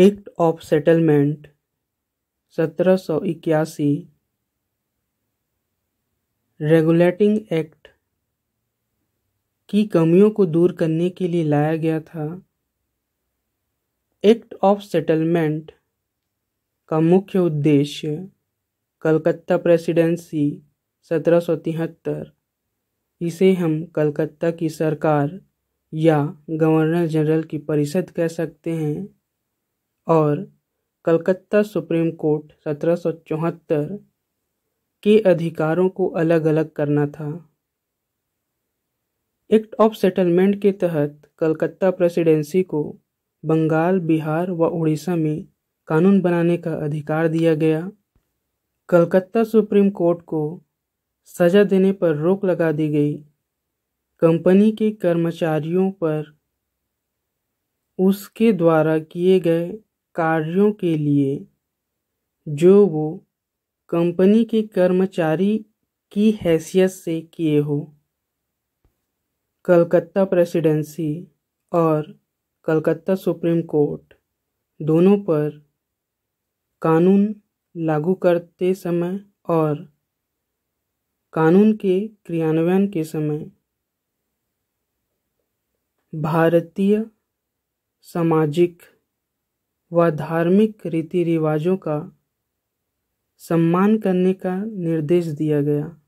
act of settlement सत्रह सौ इक्यासी रेगुलेटिंग एक्ट की कमियों को दूर करने के लिए लाया गया था एक्ट ऑफ सेटलमेंट का मुख्य उद्देश्य कलकत्ता प्रेसिडेंसी सत्रह सौ तिहत्तर इसे हम कलकत्ता की सरकार या गवर्नर जनरल की परिषद कह सकते हैं और कलकत्ता सुप्रीम कोर्ट सत्रह के अधिकारों को अलग अलग करना था एक्ट ऑफ सेटलमेंट के तहत कलकत्ता प्रेसिडेंसी को बंगाल बिहार व उड़ीसा में कानून बनाने का अधिकार दिया गया कलकत्ता सुप्रीम कोर्ट को सजा देने पर रोक लगा दी गई कंपनी के कर्मचारियों पर उसके द्वारा किए गए कार्यों के लिए जो वो कंपनी के कर्मचारी की हैसियत से किए हो कलकत्ता प्रेसिडेंसी और कलकत्ता सुप्रीम कोर्ट दोनों पर कानून लागू करते समय और कानून के क्रियान्वयन के समय भारतीय सामाजिक व धार्मिक रीति रिवाजों का सम्मान करने का निर्देश दिया गया